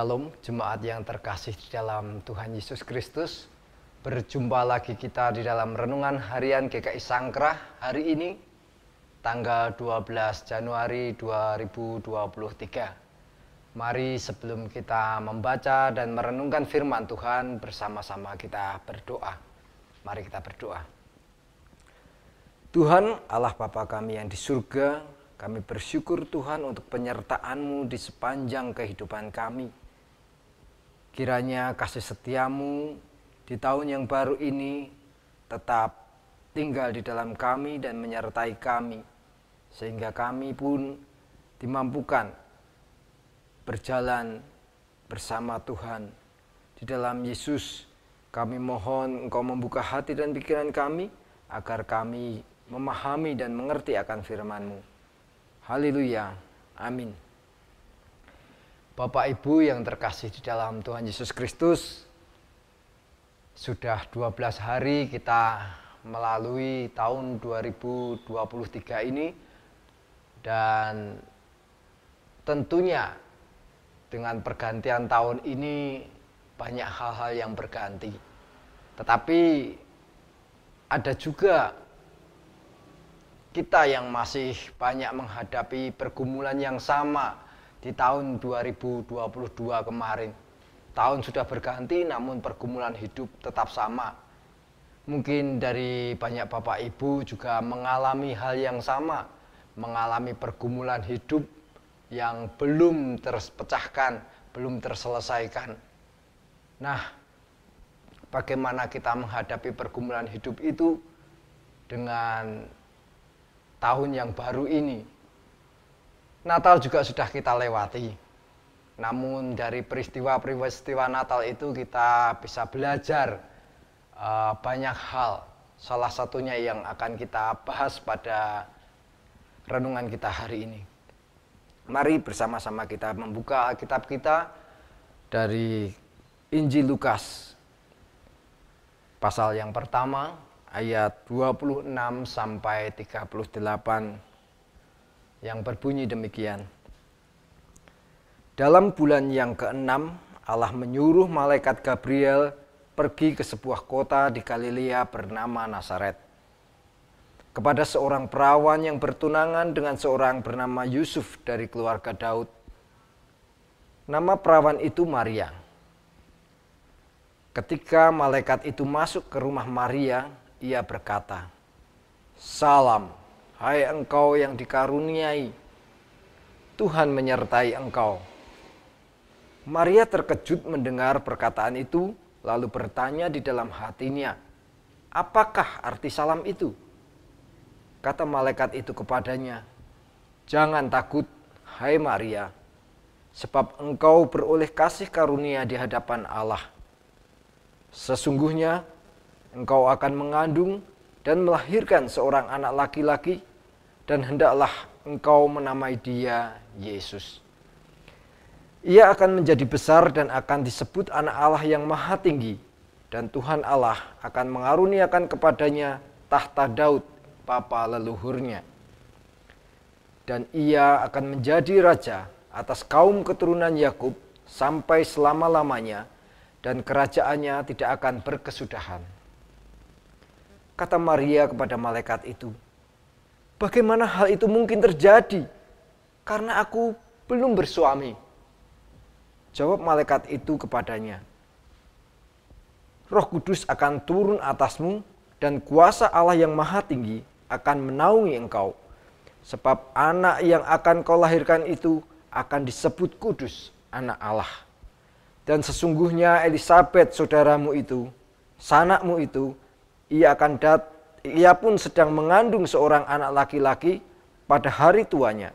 Shalom, jemaat yang terkasih di dalam Tuhan Yesus Kristus. Berjumpa lagi kita di dalam renungan harian GKI Sangkrah hari ini, tanggal 12 Januari 2023. Mari sebelum kita membaca dan merenungkan firman Tuhan, bersama-sama kita berdoa. Mari kita berdoa. Tuhan Allah Bapa kami yang di surga, kami bersyukur Tuhan untuk penyertaan-Mu di sepanjang kehidupan kami. Kiranya kasih setiamu di tahun yang baru ini tetap tinggal di dalam kami dan menyertai kami, sehingga kami pun dimampukan berjalan bersama Tuhan. Di dalam Yesus, kami mohon Engkau membuka hati dan pikiran kami, agar kami memahami dan mengerti akan firman-Mu. Haleluya. Amin. Bapak Ibu yang terkasih di dalam Tuhan Yesus Kristus, sudah 12 hari kita melalui tahun 2023 ini dan tentunya dengan pergantian tahun ini banyak hal-hal yang berganti. Tetapi ada juga kita yang masih banyak menghadapi pergumulan yang sama di tahun 2022 kemarin. Tahun sudah berganti namun pergumulan hidup tetap sama. Mungkin dari banyak bapak ibu juga mengalami hal yang sama, mengalami pergumulan hidup yang belum terpecahkan, belum terselesaikan. Nah, bagaimana kita menghadapi pergumulan hidup itu dengan tahun yang baru ini, Natal juga sudah kita lewati. Namun dari peristiwa-peristiwa Natal itu kita bisa belajar uh, banyak hal. Salah satunya yang akan kita bahas pada renungan kita hari ini. Mari bersama-sama kita membuka Alkitab kita dari Injil Lukas pasal yang pertama ayat 26 sampai 38 yang berbunyi demikian. Dalam bulan yang keenam, Allah menyuruh malaikat Gabriel pergi ke sebuah kota di Galilea bernama Nazaret. Kepada seorang perawan yang bertunangan dengan seorang bernama Yusuf dari keluarga Daud. Nama perawan itu Maria. Ketika malaikat itu masuk ke rumah Maria, ia berkata, "Salam, Hai engkau yang dikaruniai, Tuhan menyertai engkau. Maria terkejut mendengar perkataan itu, lalu bertanya di dalam hatinya, "Apakah arti salam itu?" Kata malaikat itu kepadanya, "Jangan takut, hai Maria, sebab engkau beroleh kasih karunia di hadapan Allah. Sesungguhnya engkau akan mengandung dan melahirkan seorang anak laki-laki." dan hendaklah engkau menamai dia Yesus. Ia akan menjadi besar dan akan disebut anak Allah yang maha tinggi dan Tuhan Allah akan mengaruniakan kepadanya tahta Daud, Papa leluhurnya. Dan ia akan menjadi raja atas kaum keturunan Yakub sampai selama-lamanya dan kerajaannya tidak akan berkesudahan. Kata Maria kepada malaikat itu, Bagaimana hal itu mungkin terjadi? Karena aku belum bersuami. Jawab malaikat itu kepadanya. Roh Kudus akan turun atasmu dan kuasa Allah yang maha tinggi akan menaungi engkau. Sebab anak yang akan kau lahirkan itu akan disebut kudus anak Allah. Dan sesungguhnya Elisabeth saudaramu itu, sanakmu itu, ia akan datang ia pun sedang mengandung seorang anak laki-laki pada hari tuanya.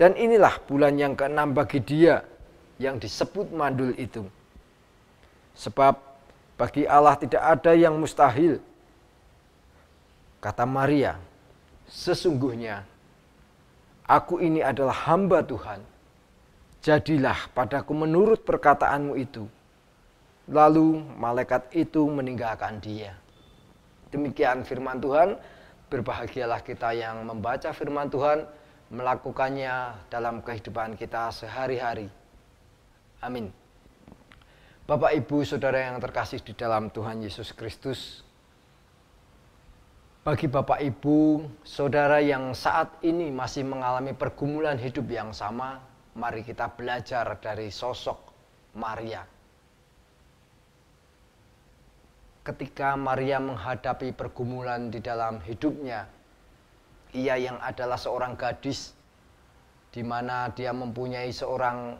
Dan inilah bulan yang keenam bagi dia yang disebut mandul itu. Sebab bagi Allah tidak ada yang mustahil. Kata Maria, sesungguhnya aku ini adalah hamba Tuhan. Jadilah padaku menurut perkataanmu itu. Lalu malaikat itu meninggalkan dia. Demikian firman Tuhan. Berbahagialah kita yang membaca firman Tuhan, melakukannya dalam kehidupan kita sehari-hari. Amin. Bapak, Ibu, Saudara yang terkasih di dalam Tuhan Yesus Kristus, bagi Bapak, Ibu, Saudara yang saat ini masih mengalami pergumulan hidup yang sama, mari kita belajar dari sosok Maria ketika Maria menghadapi pergumulan di dalam hidupnya. Ia yang adalah seorang gadis di mana dia mempunyai seorang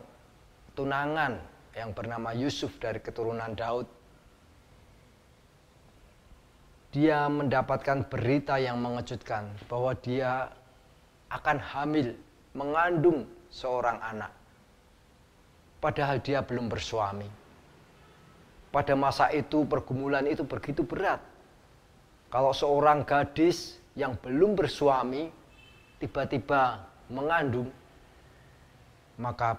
tunangan yang bernama Yusuf dari keturunan Daud. Dia mendapatkan berita yang mengejutkan bahwa dia akan hamil, mengandung seorang anak. Padahal dia belum bersuami pada masa itu pergumulan itu begitu berat. Kalau seorang gadis yang belum bersuami tiba-tiba mengandung, maka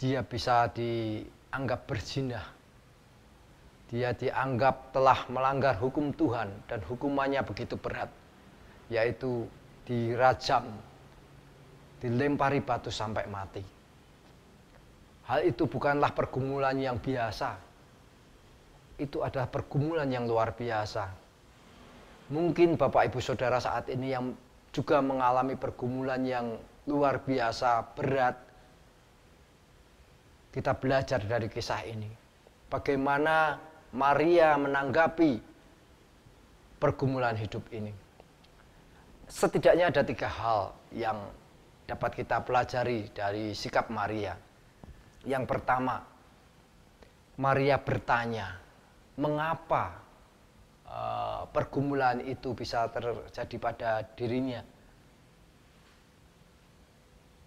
dia bisa dianggap berzina. Dia dianggap telah melanggar hukum Tuhan dan hukumannya begitu berat, yaitu dirajam, dilempari batu sampai mati. Hal itu bukanlah pergumulan yang biasa, itu adalah pergumulan yang luar biasa. Mungkin Bapak Ibu Saudara saat ini yang juga mengalami pergumulan yang luar biasa berat. Kita belajar dari kisah ini. Bagaimana Maria menanggapi pergumulan hidup ini. Setidaknya ada tiga hal yang dapat kita pelajari dari sikap Maria. Yang pertama, Maria bertanya mengapa uh, pergumulan itu bisa terjadi pada dirinya.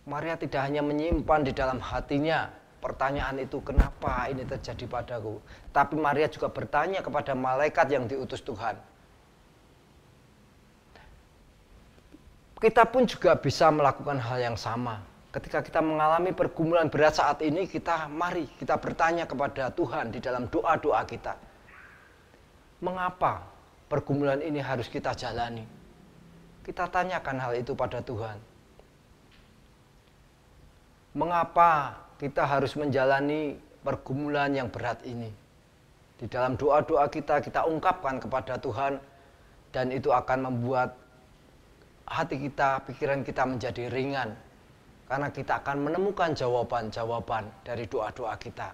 Maria tidak hanya menyimpan di dalam hatinya pertanyaan itu kenapa ini terjadi padaku, tapi Maria juga bertanya kepada malaikat yang diutus Tuhan. Kita pun juga bisa melakukan hal yang sama. Ketika kita mengalami pergumulan berat saat ini, kita mari kita bertanya kepada Tuhan di dalam doa-doa kita mengapa pergumulan ini harus kita jalani. Kita tanyakan hal itu pada Tuhan. Mengapa kita harus menjalani pergumulan yang berat ini? Di dalam doa-doa kita, kita ungkapkan kepada Tuhan, dan itu akan membuat hati kita, pikiran kita menjadi ringan, karena kita akan menemukan jawaban-jawaban dari doa-doa kita,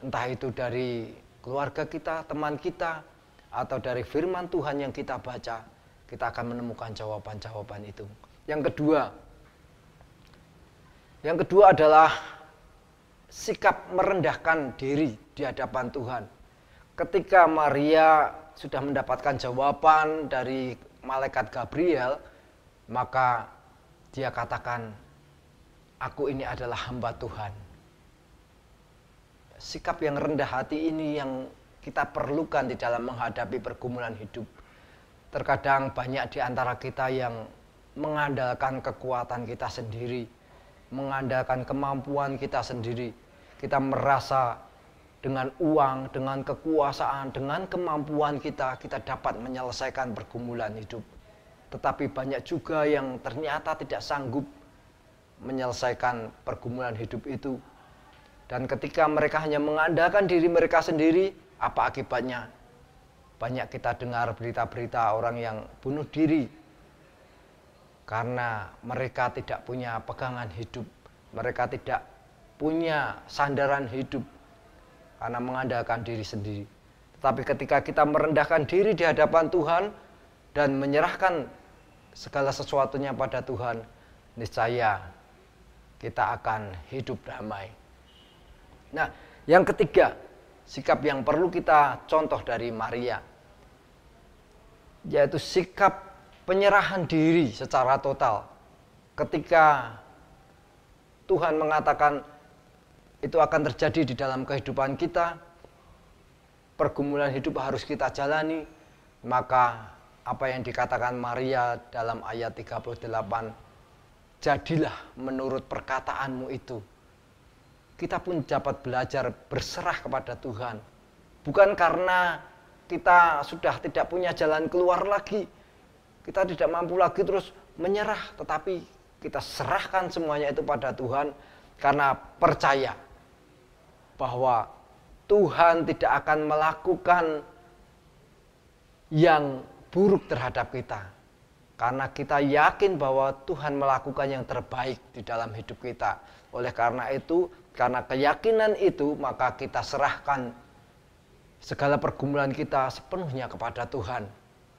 entah itu dari keluarga kita, teman kita, atau dari firman Tuhan yang kita baca, kita akan menemukan jawaban-jawaban itu. Yang kedua, yang kedua adalah sikap merendahkan diri di hadapan Tuhan. Ketika Maria sudah mendapatkan jawaban dari malaikat Gabriel, maka dia katakan, "Aku ini adalah hamba Tuhan." sikap yang rendah hati ini yang kita perlukan di dalam menghadapi pergumulan hidup. Terkadang banyak di antara kita yang mengandalkan kekuatan kita sendiri, mengandalkan kemampuan kita sendiri. Kita merasa dengan uang, dengan kekuasaan, dengan kemampuan kita, kita dapat menyelesaikan pergumulan hidup. Tetapi banyak juga yang ternyata tidak sanggup menyelesaikan pergumulan hidup itu dan ketika mereka hanya mengandalkan diri mereka sendiri, apa akibatnya? Banyak kita dengar berita-berita orang yang bunuh diri karena mereka tidak punya pegangan hidup, mereka tidak punya sandaran hidup karena mengandalkan diri sendiri. Tetapi ketika kita merendahkan diri di hadapan Tuhan dan menyerahkan segala sesuatunya pada Tuhan, niscaya kita akan hidup damai. Nah, yang ketiga, sikap yang perlu kita contoh dari Maria, yaitu sikap penyerahan diri secara total. Ketika Tuhan mengatakan itu akan terjadi di dalam kehidupan kita, pergumulan hidup harus kita jalani, maka apa yang dikatakan Maria dalam ayat 38, jadilah menurut perkataanmu itu kita pun dapat belajar berserah kepada Tuhan. Bukan karena kita sudah tidak punya jalan keluar lagi, kita tidak mampu lagi terus menyerah, tetapi kita serahkan semuanya itu pada Tuhan karena percaya bahwa Tuhan tidak akan melakukan yang buruk terhadap kita, karena kita yakin bahwa Tuhan melakukan yang terbaik di dalam hidup kita. Oleh karena itu, karena keyakinan itu, maka kita serahkan segala pergumulan kita sepenuhnya kepada Tuhan.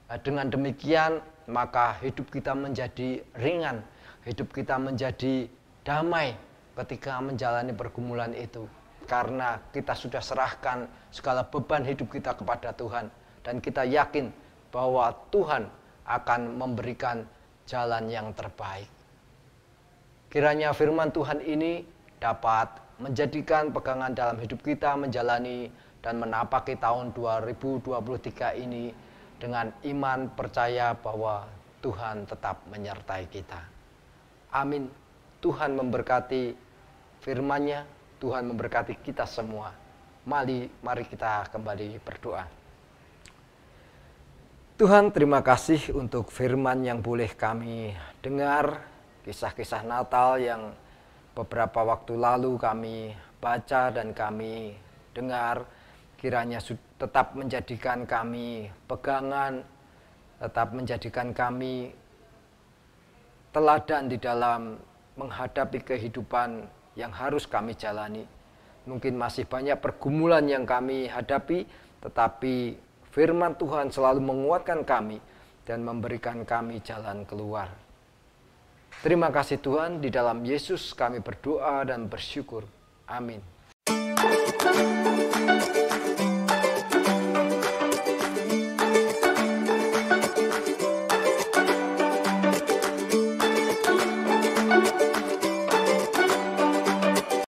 Nah, dengan demikian, maka hidup kita menjadi ringan, hidup kita menjadi damai ketika menjalani pergumulan itu karena kita sudah serahkan segala beban hidup kita kepada Tuhan dan kita yakin bahwa Tuhan akan memberikan jalan yang terbaik. Kiranya firman Tuhan ini dapat menjadikan pegangan dalam hidup kita menjalani dan menapaki tahun 2023 ini dengan iman percaya bahwa Tuhan tetap menyertai kita. Amin. Tuhan memberkati firman-Nya, Tuhan memberkati kita semua. Mari mari kita kembali berdoa. Tuhan terima kasih untuk firman yang boleh kami dengar, kisah-kisah Natal yang beberapa waktu lalu kami baca dan kami dengar, kiranya tetap menjadikan kami pegangan, tetap menjadikan kami teladan di dalam menghadapi kehidupan yang harus kami jalani. Mungkin masih banyak pergumulan yang kami hadapi, tetapi firman Tuhan selalu menguatkan kami dan memberikan kami jalan keluar. Terima kasih Tuhan, di dalam Yesus kami berdoa dan bersyukur. Amin.